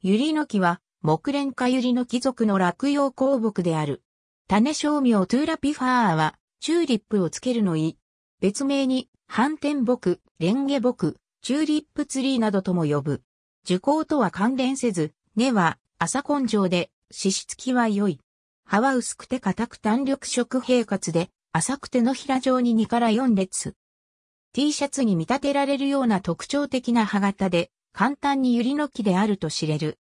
ユリの木は、木蓮科ユリの貴族の落葉鉱木である。種商名トゥーラピファーは、チューリップをつけるのい。別名に、反転木、レンゲ木、チューリップツリーなどとも呼ぶ。樹高とは関連せず、根は朝根性で、脂質気は良い。葉は薄くて硬く単力色平滑で、浅くての平状に2から4列。T シャツに見立てられるような特徴的な歯型で、簡単にユリの木であると知れる。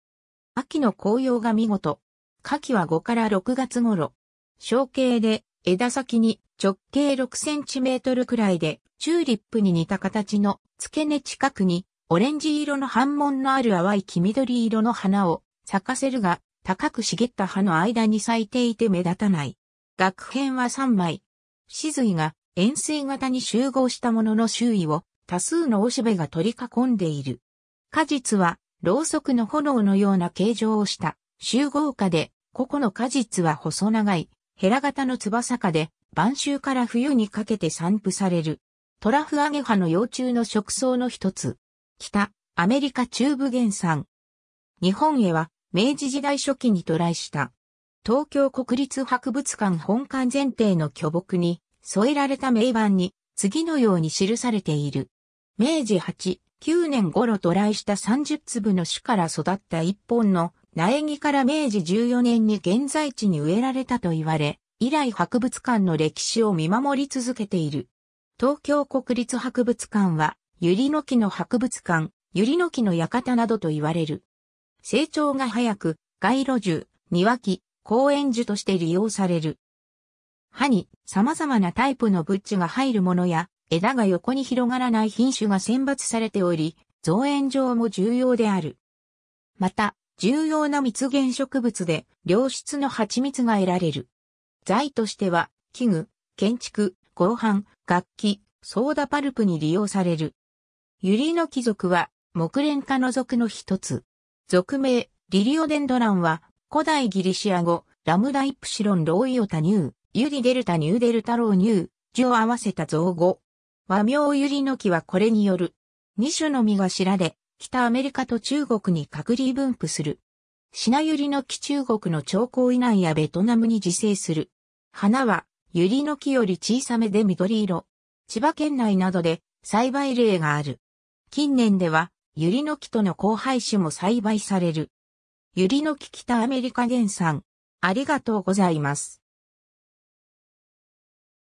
秋の紅葉が見事。夏季は5から6月頃。小径で枝先に直径6センチメートルくらいでチューリップに似た形の付け根近くにオレンジ色の半紋のある淡い黄緑色の花を咲かせるが高く茂った葉の間に咲いていて目立たない。学編は3枚。死髄が円錐型に集合したものの周囲を多数のおしべが取り囲んでいる。果実は、ろうそくの炎のような形状をした、集合花で、個々の果実は細長い、ヘラ型の翼花で、晩秋から冬にかけて散布される。トラフアゲハの幼虫の食草の一つ。北、アメリカ中部原産。日本へは、明治時代初期に渡来した。東京国立博物館本館前提の巨木に、添えられた名板に、次のように記されている。明治8、9年頃渡来した30粒の種から育った1本の苗木から明治14年に現在地に植えられたと言われ、以来博物館の歴史を見守り続けている。東京国立博物館は、百合の木の博物館、百合の木の館などと言われる。成長が早く、街路樹、庭木、公園樹として利用される。歯に様々なタイプのブッチが入るものや、枝が横に広がらない品種が選抜されており、造園上も重要である。また、重要な蜜源植物で良質の蜂蜜が得られる。材としては、器具、建築、合板、楽器、ソーダパルプに利用される。ユリの貴族は、木蓮科の属の一つ。属名、リリオデンドランは、古代ギリシア語、ラムダイプシロンローイオタニュー、ユリデルタニューデルタローニュー、字を合わせた造語。和名ユリの木はこれによる。二種の実が知られ、北アメリカと中国に隔離分布する。品ユリの木中国の長江以内やベトナムに自生する。花は、ユリの木より小さめで緑色。千葉県内などで栽培例がある。近年では、ユリの木との交配種も栽培される。ユリの木北アメリカ原産。ありがとうございます。